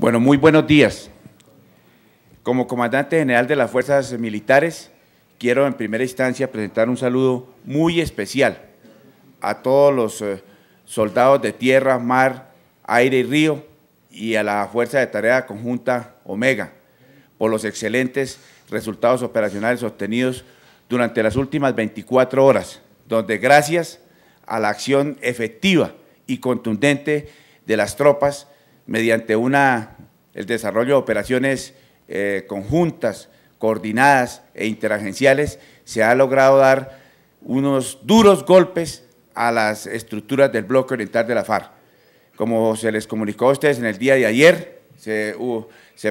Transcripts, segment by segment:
Bueno, muy buenos días. Como comandante general de las Fuerzas Militares, quiero en primera instancia presentar un saludo muy especial a todos los eh, soldados de tierra, mar, aire y río y a la Fuerza de Tarea Conjunta Omega por los excelentes resultados operacionales obtenidos durante las últimas 24 horas, donde gracias a la acción efectiva y contundente de las tropas mediante una, el desarrollo de operaciones eh, conjuntas, coordinadas e interagenciales, se ha logrado dar unos duros golpes a las estructuras del bloque oriental de la FARC. Como se les comunicó a ustedes en el día de ayer, se,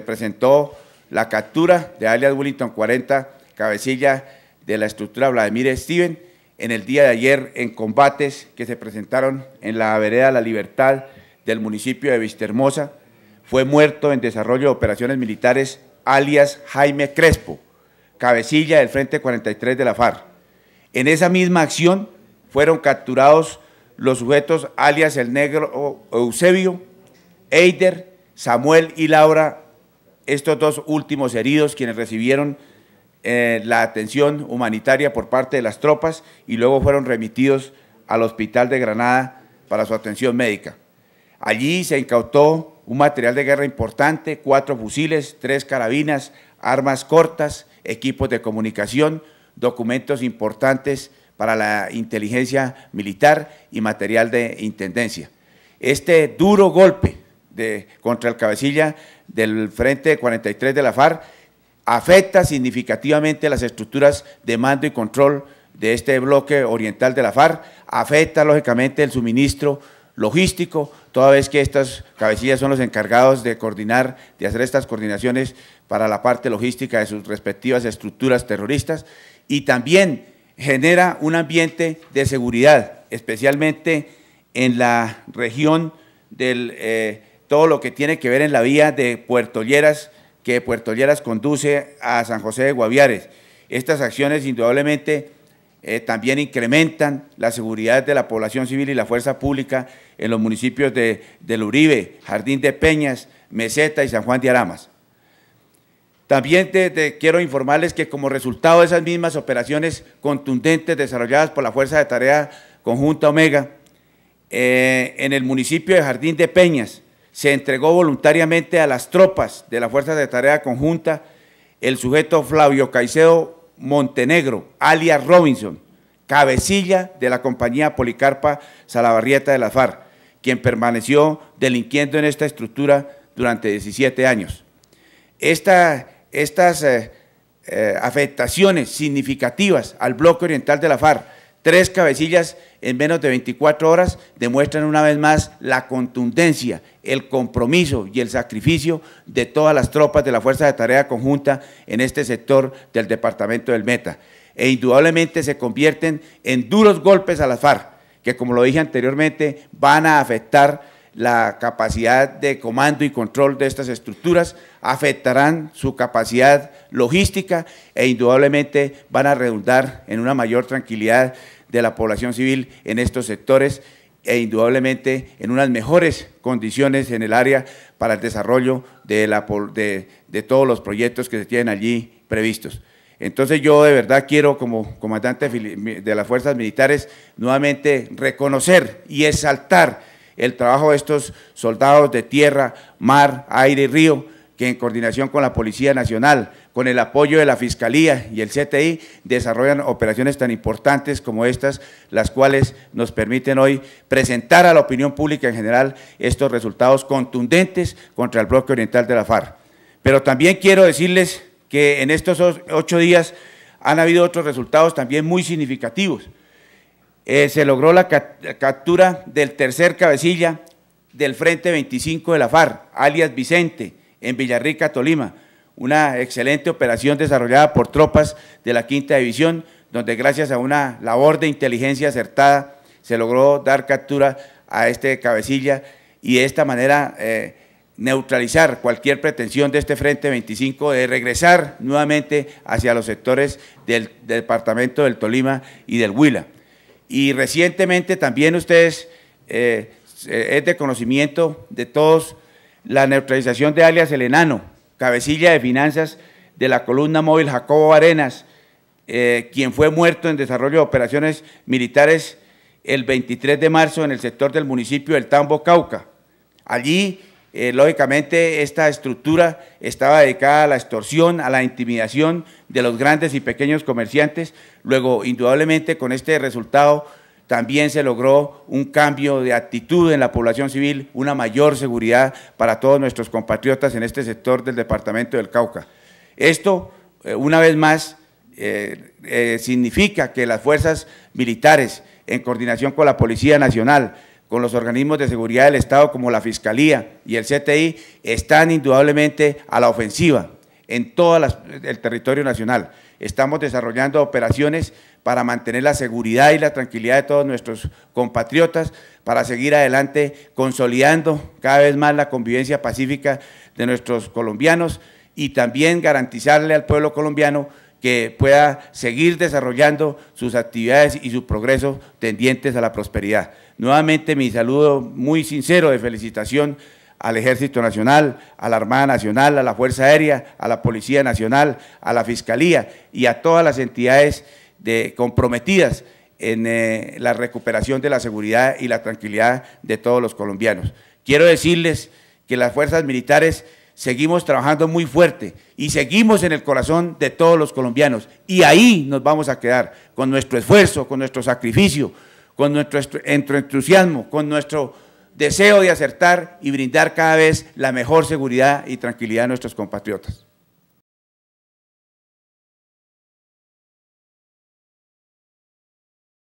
presentó la captura de alias Willington 40, cabecilla de la estructura Vladimir Steven, en el día de ayer en combates que se presentaron en la vereda La Libertad, del municipio de Vistermosa, fue muerto en desarrollo de operaciones militares alias Jaime Crespo, cabecilla del Frente 43 de la FARC. En esa misma acción fueron capturados los sujetos alias el negro Eusebio, Eider, Samuel y Laura, estos dos últimos heridos quienes recibieron eh, la atención humanitaria por parte de las tropas y luego fueron remitidos al Hospital de Granada para su atención médica. Allí se incautó un material de guerra importante, cuatro fusiles, tres carabinas, armas cortas, equipos de comunicación, documentos importantes para la inteligencia militar y material de intendencia. Este duro golpe contra el cabecilla del Frente 43 de la FARC afecta significativamente las estructuras de mando y control de este bloque oriental de la FARC, afecta lógicamente el suministro logístico, toda vez que estas cabecillas son los encargados de coordinar, de hacer estas coordinaciones para la parte logística de sus respectivas estructuras terroristas y también genera un ambiente de seguridad, especialmente en la región del eh, todo lo que tiene que ver en la vía de Puertolleras, que Lleras conduce a San José de Guaviares. Estas acciones indudablemente eh, también incrementan la seguridad de la población civil y la fuerza pública en los municipios de, del Uribe, Jardín de Peñas, Meseta y San Juan de Aramas. También te, quiero informarles que como resultado de esas mismas operaciones contundentes desarrolladas por la Fuerza de Tarea Conjunta Omega, eh, en el municipio de Jardín de Peñas se entregó voluntariamente a las tropas de la Fuerza de Tarea Conjunta el sujeto Flavio Caicedo Montenegro, alias Robinson, cabecilla de la compañía Policarpa Salabarrieta de la FARC, quien permaneció delinquiendo en esta estructura durante 17 años. estas eh, eh, afectaciones significativas al bloque oriental de la FARC Tres cabecillas en menos de 24 horas demuestran una vez más la contundencia, el compromiso y el sacrificio de todas las tropas de la Fuerza de Tarea Conjunta en este sector del departamento del Meta. E indudablemente se convierten en duros golpes a las FARC, que como lo dije anteriormente, van a afectar la capacidad de comando y control de estas estructuras, afectarán su capacidad logística e indudablemente van a redundar en una mayor tranquilidad de la población civil en estos sectores e indudablemente en unas mejores condiciones en el área para el desarrollo de, la, de, todos los proyectos que se tienen allí previstos. Entonces yo de verdad quiero como comandante de las fuerzas militares nuevamente reconocer y exaltar el trabajo de estos soldados de tierra, mar, aire y río que en coordinación con la Policía Nacional, con el apoyo de la Fiscalía y el CTI, desarrollan operaciones tan importantes como estas, las cuales nos permiten hoy presentar a la opinión pública en general estos resultados contundentes contra el bloque oriental de la FARC. Pero también quiero decirles que en estos ocho días han habido otros resultados también muy significativos. Eh, se logró la captura del tercer cabecilla del Frente 25 de la FARC, alias Vicente, en Villarrica, Tolima, una excelente operación desarrollada por tropas de la Quinta División, donde gracias a una labor de inteligencia acertada se logró dar captura a este cabecilla y de esta manera eh, neutralizar cualquier pretensión de este Frente 25 de regresar nuevamente hacia los sectores del, departamento del Tolima y del Huila. Y recientemente también ustedes, eh, es de conocimiento de todos, la neutralización de alias El Enano, cabecilla de finanzas de la columna móvil Jacobo Arenas, eh, quien fue muerto en desarrollo de operaciones militares el 23 de marzo en el sector del municipio del Tambo Cauca. Allí, eh, lógicamente, esta estructura estaba dedicada a la extorsión, a la intimidación de los grandes y pequeños comerciantes. Luego, indudablemente, con este resultado también se logró un cambio de actitud en la población civil, una mayor seguridad para todos nuestros compatriotas en este sector del departamento del Cauca. Esto, eh, una vez más, eh, eh, significa que las fuerzas militares, en coordinación con la Policía Nacional, con los organismos de seguridad del Estado como la Fiscalía y el CTI, están indudablemente a la ofensiva en todo el territorio nacional. Estamos desarrollando operaciones para mantener la seguridad y la tranquilidad de todos nuestros compatriotas, para seguir adelante consolidando cada vez más la convivencia pacífica de nuestros colombianos y también garantizarle al pueblo colombiano que pueda seguir desarrollando sus actividades y su progreso tendientes a la prosperidad. Nuevamente mi saludo muy sincero de felicitación al Ejército Nacional, a la Armada Nacional, a la Fuerza Aérea, a la Policía Nacional, a la Fiscalía y a todas las entidades comprometidas en eh, la recuperación de la seguridad y la tranquilidad de todos los colombianos. Quiero decirles que las fuerzas militares seguimos trabajando muy fuerte y seguimos en el corazón de todos los colombianos. Y ahí nos vamos a quedar, con nuestro esfuerzo, con nuestro sacrificio, con nuestro entusiasmo, con nuestro deseo de acertar y brindar cada vez la mejor seguridad y tranquilidad a nuestros compatriotas.